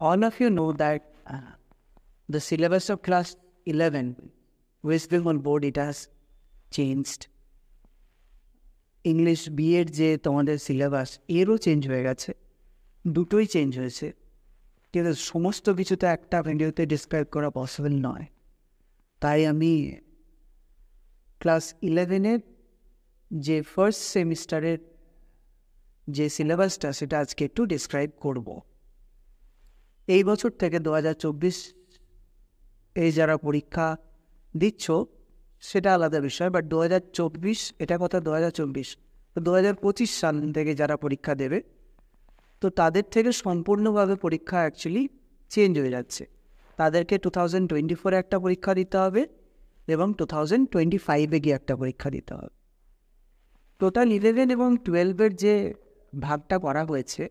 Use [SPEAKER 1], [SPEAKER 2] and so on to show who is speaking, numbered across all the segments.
[SPEAKER 1] all of you know that uh, the syllabus of class 11 West Bengal board it has changed English BEd যে তোমাদের syllabus এরও change হয়ে গেছে দুটোই change হয়েছে কিন্তু সমস্ত কিছু তো একটা ভিডিওতে ডিসক্রাইব করা পসিবল নয় তাই আমি ক্লাস ইলেভেনের যে ফার্স্ট সেমিস্টারের যে সিলেবাসটা সেটা আজকে একটু ডিসক্রাইব করবো এই বছর থেকে দু এই যারা পরীক্ষা দিচ্ছ সেটা আলাদা বিষয় বাট দু এটা কথা দু হাজার চব্বিশ দু হাজার পঁচিশ সাল থেকে যারা পরীক্ষা দেবে তো তাদের থেকে সম্পূর্ণভাবে পরীক্ষা অ্যাকচুয়ালি চেঞ্জ হয়ে যাচ্ছে তাদেরকে টু থাউজেন্ড টোয়েন্টি ফোরে একটা পরীক্ষা দিতে হবে এবং টু থাউজেন্ড টোয়েন্টি ফাইভে গিয়ে একটা পরীক্ষা দিতে হবে টোটাল ইলেভেন এবং টুয়েলভের যে ভাগটা করা হয়েছে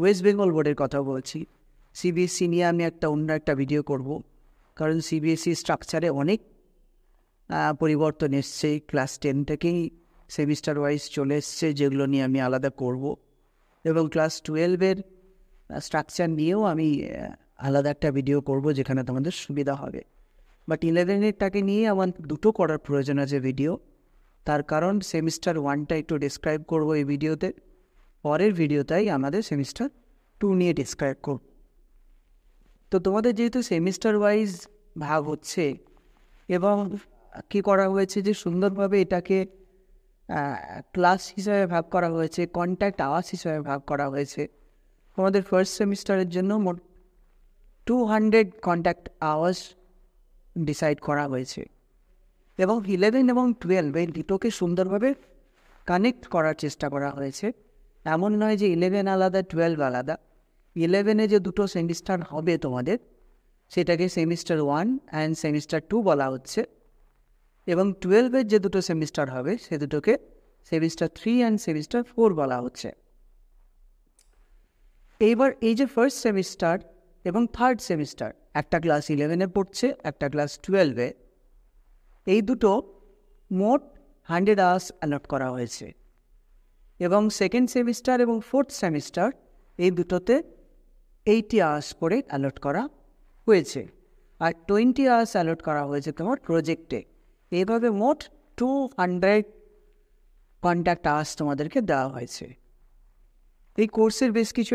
[SPEAKER 1] ওয়েস্ট বেঙ্গল বোর্ডের কথা বলছি সিবিএসসি নিয়ে আমি একটা অন্য একটা ভিডিও করব কারণ সিবিএসসি স্ট্রাকচারে অনেক পরিবর্তন এসছে ক্লাস টেন থেকেই সেমিস্টার ওয়াইজ চলে এসছে যেগুলো নিয়ে আমি আলাদা করব এবং ক্লাস টুয়েলভের স্ট্রাকচার নিয়েও আমি আলাদা একটা ভিডিও করব যেখানে তোমাদের সুবিধা হবে বাট ইলেভেনেরটাকে নিয়ে আমার দুটো করার প্রয়োজন আছে ভিডিও তার কারণ সেমিস্টার ওয়ানটা একটু ডিসক্রাইব করব এই ভিডিওতে পরের ভিডিওটাই আমাদের সেমিস্টার টু নিয়ে ডিসক্রাইব করব তো তোমাদের যেহেতু সেমিস্টার ওয়াইজ ভাগ হচ্ছে এবং কী করা হয়েছে যে সুন্দরভাবে এটাকে ক্লাস হিসাবে ভাগ করা হয়েছে কন্ট্যাক্ট আওয়াজ হিসাবে ভাগ করা হয়েছে তোমাদের ফার্স্ট সেমিস্টারের জন্য মোট two hundred contact hours decide করা হয়েছে এবং ইলেভেন এবং টুয়েলভ এই দুটোকে সুন্দরভাবে কানেক্ট করার চেষ্টা করা হয়েছে এমন নয় যে ইলেভেন আলাদা টুয়েলভ আলাদা ইলেভেনে যে দুটো সেমিস্টার হবে তোমাদের সেটাকে semester one and semester two বলা হচ্ছে এবং টুয়েলভের যে দুটো সেমিস্টার হবে সে দুটোকে semester three and semester four বলা হচ্ছে এইবার এই যে ফার্স্ট সেমিস্টার এবং থার্ড সেমিস্টার একটা ক্লাস ইলেভেনে পড়ছে একটা ক্লাস টুয়েলভে এই দুটো মোট হান্ড্রেড আওয়ার্স অ্যালট করা হয়েছে এবং সেকেন্ড সেমিস্টার এবং ফোর্থ সেমিস্টার এই দুটোতে এইটি আওয়ার্স করে অ্যালট করা হয়েছে আর টোয়েন্টি আওয়ার্স অ্যালট করা হয়েছে তোমার প্রজেক্টে এইভাবে মোট টু হান্ড্রেড কন্ট্যাক্ট আওয়ার্স তোমাদেরকে দেওয়া হয়েছে এই কোর্সের বেশ কিছু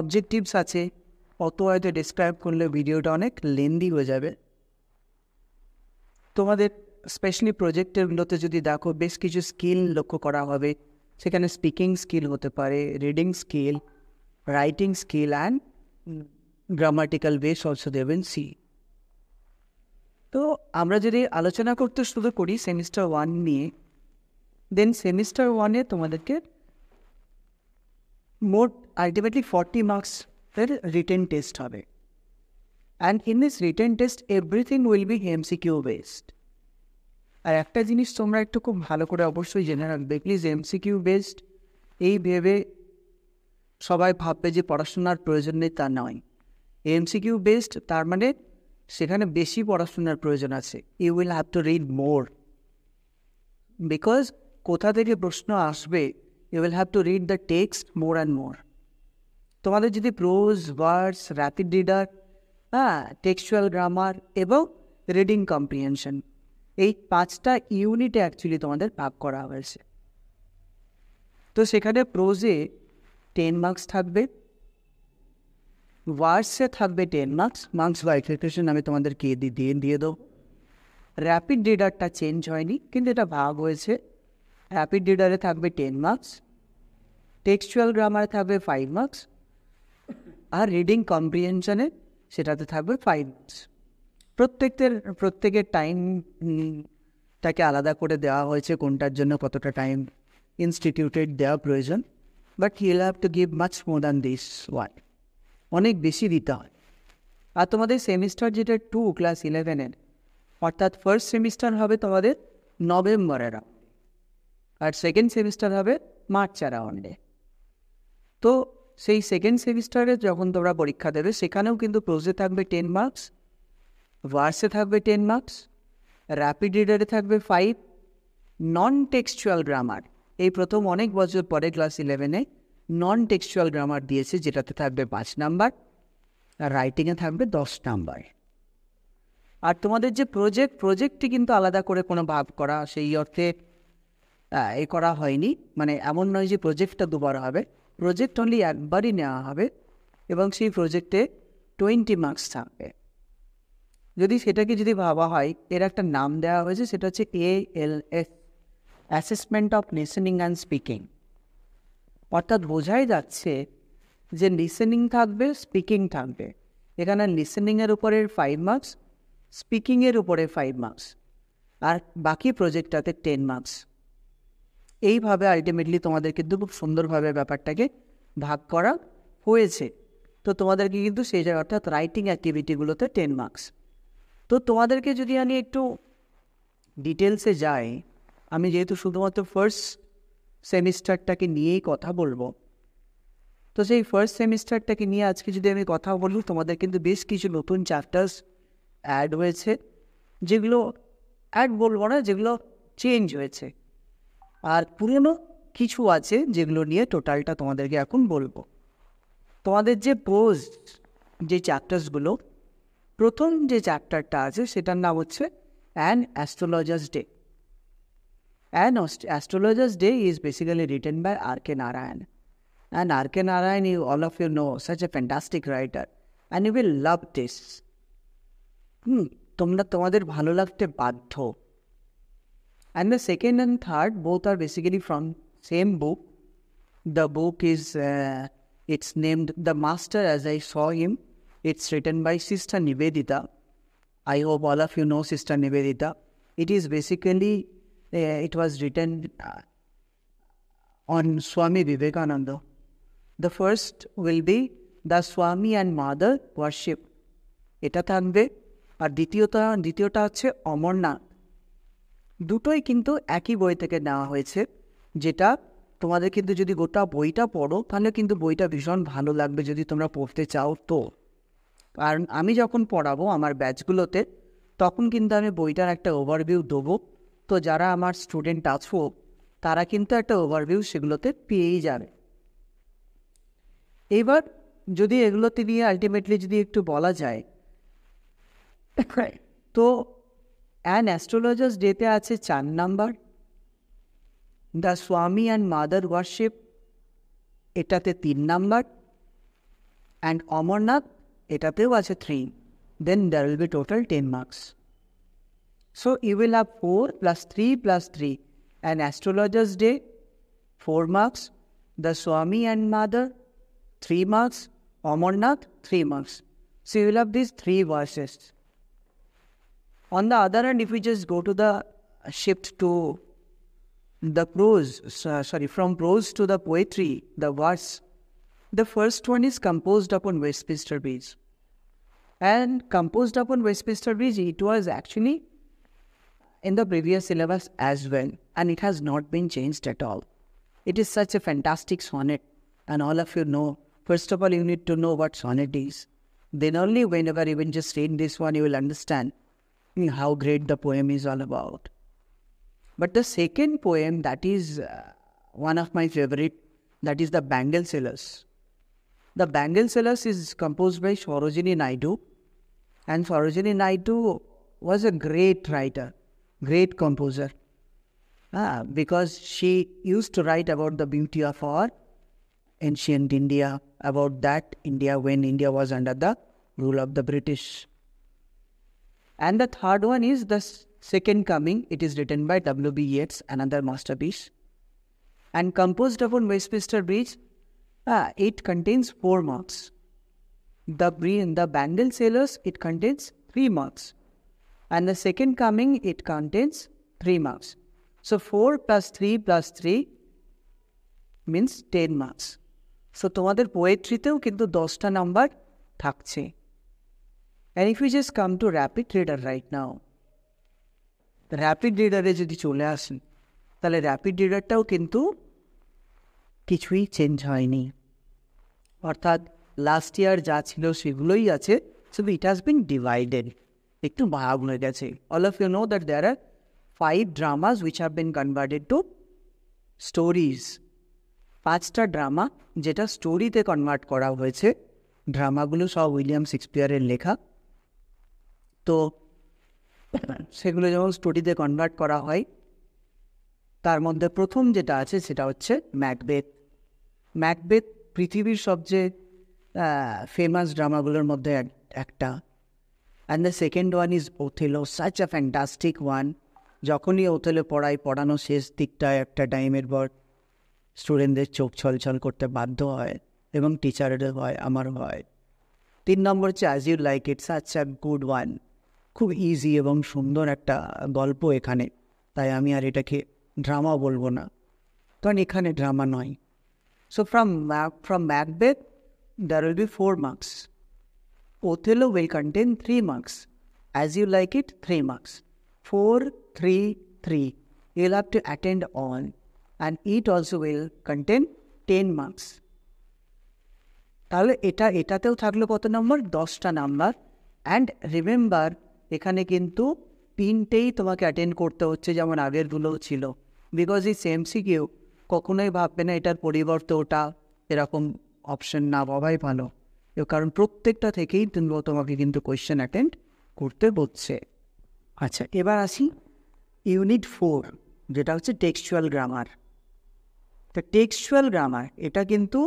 [SPEAKER 1] অবজেক্টিভস আছে অত হয়তো ডিসক্রাইব করলে ভিডিওটা অনেক লেন্দি হয়ে যাবে তোমাদের স্পেশালি প্রজেক্টেরগুলোতে যদি দেখো বেশ কিছু স্কিল লক্ষ্য করা হবে সেখানে স্পিকিং স্কিল হতে পারে reading skill writing skill and grammatical base also দেবেন সি তো আমরা যদি আলোচনা করতে শুরু করি সেমিস্টার ওয়ান নিয়ে দেন সেমিস্টার ওয়ানে তোমাদেরকে মোট আলটিমেটলি ফর্টি মার্কসের রিটেন টেস্ট হবে and in this written test everything will be MCQ based আর একটা জিনিস তোমরা একটু খুব ভালো করে অবশ্যই জেনে রাখবে প্লিজ এমসিকিউ বেসড এই ভেবে সবাই ভাববে যে পড়াশোনার প্রয়োজন নেই তা নয় এমসিকিউ বেসড তার মানে সেখানে বেশি পড়াশোনার প্রয়োজন আছে you will have to read more because কোথা থেকে প্রশ্ন আসবে you will have to read the text more and more তোমাদের যদি প্রোজ ওয়ার্ডস র্যাপিড রিডার হ্যাঁ টেক্সচুয়াল গ্রামার এবং রিডিং কম্প্রিহেনশন এই পাঁচটা ইউনিটে অ্যাকচুয়ালি তোমাদের ভাগ করা হয়েছে তো সেখানে প্রোজে টেন মার্কস থাকবে ওয়ার্সে থাকবে টেন মার্কস মার্কস বা এক্সপেকটেশন আমি তোমাদেরকে দিয়ে দিয়ে দেবো র্যাপিড রিডারটা চেঞ্জ হয়নি কিন্তু এটা ভাগ হয়েছে র্যাপিড রিডারে থাকবে টেন মার্কস টেক্সচুয়াল গ্রামারে থাকবে ফাইভ মার্কস আর রিডিং কম্প্রিহেনশনে সেটাতে থাকবে ফাইভ মার্কস প্রত্যেকের প্রত্যেকের টাইমটাকে আলাদা করে দেওয়া হয়েছে কোনটার জন্য কতটা টাইম ইনস্টিটিউটেড দেওয়া প্রয়োজন but he'll have to give much more than this one অনেক বেশি দিতে হয় আর তোমাদের সেমিস্টার যেটা টু ক্লাস ইলেভেনের অর্থাৎ ফার্স্ট সেমিস্টার হবে তোমাদের নভেম্বরের আর সেকেন্ড সেমিস্টার হবে মার্চ রাউন্ডে তো সেই সেকেন্ড সেমিস্টারে যখন তোমরা পরীক্ষা দেবে সেখানেও কিন্তু প্রোজে থাকবে টেন মার্কস ভার্সে থাকবে টেন মার্কস র্যাপিড রিডারে থাকবে ফাইভ নন টেক্সচুয়াল গ্রামার এই প্রথম অনেক বছর পরে ক্লাস ইলেভেনে নন টেক্সচুয়াল গ্রামার দিয়েছে যেটাতে থাকবে পাঁচ নাম্বার আর রাইটিংয়ে থাকবে দশ নাম্বার আর তোমাদের যে প্রজেক্ট প্রজেক্টটি কিন্তু আলাদা করে কোনো ভাব করা সেই অর্থে এ করা হয়নি মানে এমন নয় যে প্রজেক্টটা দুবার হবে প্রজেক্ট অনলি একবারই নেওয়া হবে এবং সেই প্রজেক্টে টোয়েন্টি মার্কস থাকবে যদি সেটাকে যদি ভাবা হয় এর একটা নাম দেওয়া হয়েছে সেটা হচ্ছে A L S assessment of listening and speaking অর্থাৎ বোঝাই যাচ্ছে যে লিসেনিং থাকবে স্পিকিং থাকবে এখানে লিসেনিংয়ের উপরে ফাইভ মার্কস স্পিকিংয়ের উপরে ফাইভ মার্কস আর বাকি প্রজেক্টটাতে টেন মার্কস এইভাবে আলটিমেটলি তোমাদের কিন্তু খুব সুন্দরভাবে ব্যাপারটাকে ভাগ করা হয়েছে তো তোমাদেরকে কিন্তু সেই জায়গায় অর্থাৎ রাইটিং অ্যাক্টিভিটিগুলোতে টেন মার্কস তো তোমাদেরকে যদি আমি একটু ডিটেলসে যাই আমি যেহেতু শুধুমাত্র ফার্স্ট সেমিস্টারটাকে নিয়েই কথা বলবো তো সেই ফার্স্ট সেমিস্টারটাকে নিয়ে আজকে যদি আমি কথা বলবো তোমাদের কিন্তু বেশ কিছু নতুন চ্যাপ্টার্স অ্যাড হয়েছে যেগুলো অ্যাড বলবো না যেগুলো চেঞ্জ হয়েছে আর পুরনো কিছু আছে যেগুলো নিয়ে টোটালটা তোমাদেরকে এখন বলবো তোমাদের যে পোজ যে চ্যাপ্টার্সগুলো প্রথম যে চ্যাপ্টারটা আছে সেটার নাম হচ্ছে an astrologer's day And Astrologer's Day is basically written by R.K. Narayan. And R.K. Narayan, you, all of you know, such a fantastic writer. And you will love this. Hmm. And the second and third, both are basically from same book. The book is, uh, it's named The Master As I Saw Him. It's written by Sister Nivedita. I hope all of you know Sister Nivedita. It is basically it was written uh, on Swami Vivekananda. The first will be the Swami and Mother worship. এটা থাকবে আর দ্বিতীয়টা দ্বিতীয়টা হচ্ছে অমরনাথ দুটোই কিন্তু একই বই থেকে নেওয়া হয়েছে যেটা তোমাদের কিন্তু যদি গোটা বইটা পড়ো তাহলে কিন্তু বইটা ভীষণ ভালো লাগবে যদি তোমরা পড়তে চাও তো কারণ আমি যখন পড়াবো আমার ব্যাচগুলোতে তখন কিন্তু আমি বইটার একটা ওভারভিউ দেবো তো যারা আমার স্টুডেন্ট আছো তারা কিন্তু একটা ওভারভিউ সেগুলোতে পেয়েই যাবে এবার যদি এগুলোতে নিয়ে আলটিমেটলি যদি একটু বলা যায় তো অ্যান অ্যাস্ট্রোলজার্স ডেতে আছে চার number the swami and mother worship এটাতে তিন নাম্বার অ্যান্ড অমরনাথ এটাতেও আছে three then there will be total ten marks So you will have 4 plus 3 plus 3. An astrologer's day, 4 marks. The Swami and mother, 3 marks. Amarnath, 3 marks. So you will have these 3 verses. On the other hand, if we just go to the shift to the prose, sorry, from prose to the poetry, the verse, the first one is composed upon Westminster Bridge. And composed upon Westminster Bridge, it was actually in the previous syllabus as well, and it has not been changed at all. It is such a fantastic sonnet, and all of you know, first of all, you need to know what sonnet is. Then only whenever you even just read this one, you will understand how great the poem is all about. But the second poem that is uh, one of my favorite, that is the Bangle Sellers. The Bangle Sellers is composed by Sarojini Naidu, and Sarojini Naidu was a great writer great composer. Ah, because she used to write about the beauty of our ancient India, about that India when India was under the rule of the British. And the third one is the Second Coming. It is written by W.B. Yeats, another masterpiece. And composed upon Westminster Bridge, ah, it contains four marks. The, the Bandel Sailors, it contains three marks. And the second coming, it contains 3 marks. So 4 plus 3 plus 3 means 10 marks. So তোমাদের পোয়েট্রিতেও কিন্তু দশটা number থাকছে and if you just come to rapid reader right now rapid রিডারে যদি চলে আসেন তাহলে র্যাপিড রিডারটাও কিন্তু কিছুই চেঞ্জ হয়নি অর্থাৎ লাস্ট ইয়ার যা ছিল সেগুলোই আছে so it has been divided একটু ভাব হয়ে গেছে all of you know that there are five dramas which have been converted to stories পাঁচটা ড্রামা যেটা স্টোরিতে কনভার্ট করা হয়েছে ড্রামাগুলো সব উইলিয়াম শেক্সপিয়ারের লেখা তো সেগুলো যখন স্টোরিতে কনভার্ট করা হয় তার মধ্যে প্রথম যেটা আছে সেটা হচ্ছে ম্যাকবেথ ম্যাকবেথ পৃথিবীর সবচেয়ে ফেমাস ড্রামাগুলোর মধ্যে একটা and the second one is Othello such a fantastic one যখনই ওথেলো পড়াই পড়ানো শেষ দিকটা একটা টাইমের পর স্টুডেন্টদের চোখ ছলছল করতে বাধ্য হয় এবং টিচারেরও হয় আমার হয় তিন নম্বর হচ্ছে as you like it such a good one খুব ইজি এবং সুন্দর একটা গল্প এখানে তাই আমি আর এটাকে ড্রামা বলবো না কারণ এখানে ড্রামা নয় so from from Macbeth there will be four marks Othello will contain 3 marks. As you like it, 3 marks. 4, 3, 3. You'll have to attend on and it also will contain 10 marks. তাহলে এটা এটাতেও থাকলো কত নম্বর দশটা নাম্বার অ্যান্ড রিমেম্বার এখানে কিন্তু তিনটেই তোমাকে অ্যাটেন্ড করতে হচ্ছে যেমন আগের আগেরগুলোও ছিল বিকজ এই সেম সিকিউ কখনোই ভাববে না এটার পরিবর্তে ওটা এরকম অপশন না ভাবাই ভালো কারণ প্রত্যেকটা থেকেই তোমাকে কিন্তু কোয়েশ্চেন অ্যাটেন্ড করতে হচ্ছে আচ্ছা এবার আসি ইউনিট ফোর যেটা হচ্ছে টেক্সচুয়াল গ্রামার তা টেক্সচুয়াল গ্রামার এটা কিন্তু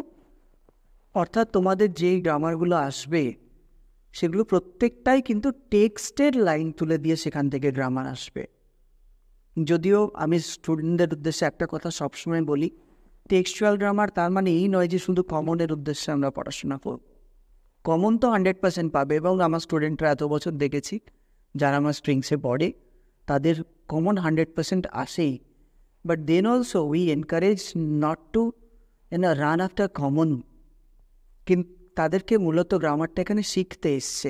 [SPEAKER 1] অর্থাৎ তোমাদের যেই গ্রামারগুলো আসবে সেগুলো প্রত্যেকটাই কিন্তু টেক্সটের লাইন তুলে দিয়ে সেখান থেকে গ্রামার আসবে যদিও আমি স্টুডেন্টদের উদ্দেশ্যে একটা কথা সবসময় বলি টেক্সচুয়াল গ্রামার তার মানে এই নয় যে শুধু কমনের উদ্দেশ্যে আমরা পড়াশোনা করব কমন তো হান্ড্রেড পার্সেন্ট পাবে এবং আমার স্টুডেন্টরা এত বছর দেখেছি যারা আমার স্ট্রিংসে পড়ে তাদের কমন হান্ড্রেড পার্সেন্ট আসেই but then also we encourage not to an a run after common কিন্তু তাদেরকে মূলত গ্রামারটা এখানে শিখতে এসছে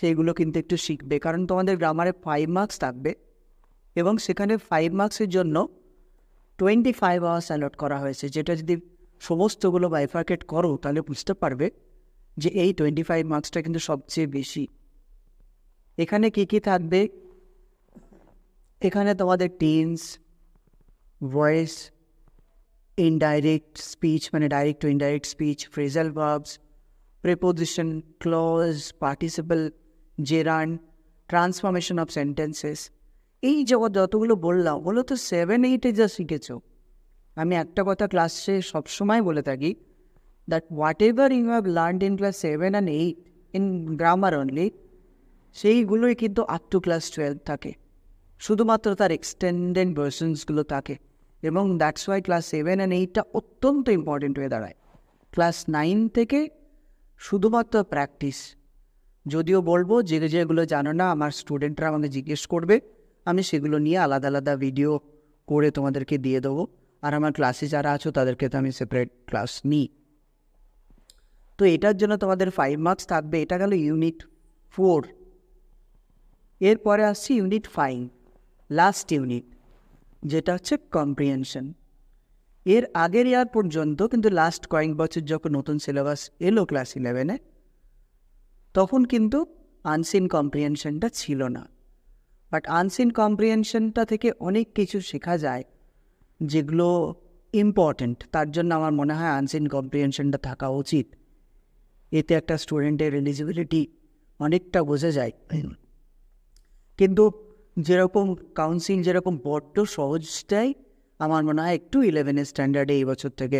[SPEAKER 1] সেইগুলো কিন্তু একটু শিখবে কারণ তোমাদের গ্রামারে ফাইভ মার্কস থাকবে এবং সেখানে ফাইভ মার্কসের জন্য টোয়েন্টি ফাইভ আওয়ার্স অ্যালট করা হয়েছে যেটা যদি সমস্তগুলো বাইফার্কেট করো তাহলে বুঝতে পারবে যে এই টোয়েন্টি ফাইভ মার্কসটা কিন্তু সবচেয়ে বেশি এখানে কি কি থাকবে এখানে তোমাদের টেন্স ভয়েস ইনডাইরেক্ট স্পিচ মানে direct to indirect speech phrasal verbs preposition clause participle gerund transformation of sentences এই জগৎ যতগুলো বললাম ওগুলো তো সেভেন এইটে যা শিখেছ আমি একটা কথা ক্লাসে সবসময় বলে থাকি that whatever you have learned in class 7 and 8 in grammar only, সেইগুলোই কিন্তু আপ টু ক্লাস টুয়েলভ থাকে শুধুমাত্র তার এক্সটেন্ডেড ভার্সনসগুলো থাকে এবং that's why class seven and এইটটা অত্যন্ত ইম্পর্টেন্ট হয়ে দাঁড়ায় ক্লাস নাইন থেকে শুধুমাত্র প্র্যাকটিস যদিও বলবো যে যেগুলো জানো না আমার স্টুডেন্টরা আমাকে জিজ্ঞেস করবে আমি সেগুলো নিয়ে আলাদা আলাদা ভিডিও করে তোমাদেরকে দিয়ে দেবো আর আমার ক্লাসে যারা আছো তাদেরকে তো আমি সেপারেট ক্লাস নিই তো এটার জন্য তোমাদের ফাইভ মার্কস থাকবে এটা গেল ইউনিট ফোর এরপরে আসছে ইউনিট ফাইভ লাস্ট ইউনিট যেটা হচ্ছে কম্প্রিহেনশন এর আগের ইয়ার পর্যন্ত কিন্তু লাস্ট কয়েক বছর যখন নতুন সিলেবাস এলো ক্লাস ইলেভেনে তখন কিন্তু আনসিন কম্প্রিহেনশনটা ছিল না বাট আনসিন কম্প্রিহেনশনটা থেকে অনেক কিছু শেখা যায় যেগুলো ইম্পর্ট্যান্ট তার জন্য আমার মনে হয় আনসিন কম্প্রিহেনশনটা থাকা উচিত এতে একটা স্টুডেন্টের এলিজিবিলিটি অনেকটা বোঝা যায় কিন্তু যেরকম কাউন্সিল যেরকম বড্ড সহজটাই আমার মনে হয় একটু ইলেভেনের স্ট্যান্ডার্ডে এই বছর থেকে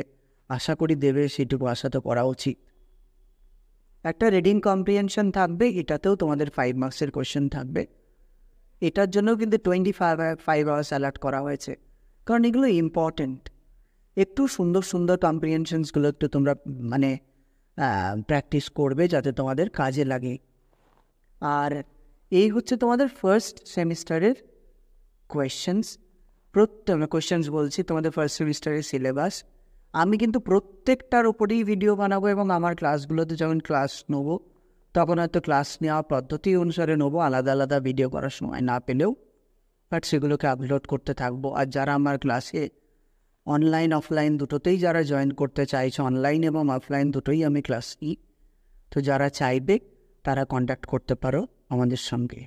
[SPEAKER 1] আশা করি দেবে সেটুকু আশা তো করা উচিত একটা রিডিং কম্প্রিহেনশন থাকবে এটাতেও তোমাদের ফাইভ মার্কসের কোয়েশ্চেন থাকবে এটার জন্য কিন্তু twenty five five hours alert করা হয়েছে কারণ এগুলো ইম্পর্টেন্ট একটু সুন্দর সুন্দর কম্প্রিহেনশনসগুলো একটু তোমরা মানে প্র্যাকটিস করবে যাতে তোমাদের কাজে লাগে আর এই হচ্ছে তোমাদের ফার্স্ট সেমিস্টারের কোয়েশ্চেন্স প্রত্যেক কোয়েশ্চেন্স বলছি তোমাদের ফার্স্ট সেমিস্টারের সিলেবাস আমি কিন্তু প্রত্যেকটার ওপরেই ভিডিও বানাবো এবং আমার ক্লাসগুলোতে যখন ক্লাস নেবো তখন হয়তো ক্লাস নেওয়া পদ্ধতি অনুসারে নেবো আলাদা আলাদা ভিডিও করার সময় না পেলেও বাট সেগুলোকে আপলোড করতে থাকবো আর যারা আমার ক্লাসে অনলাইন অফলাইন দুটোতেই যারা জয়েন করতে চাইছে অনলাইন এবং অফলাইন দুটোই আমি ক্লাস নিই e। তো যারা চাইবে তারা কন্ট্যাক্ট করতে পারো আমাদের সঙ্গে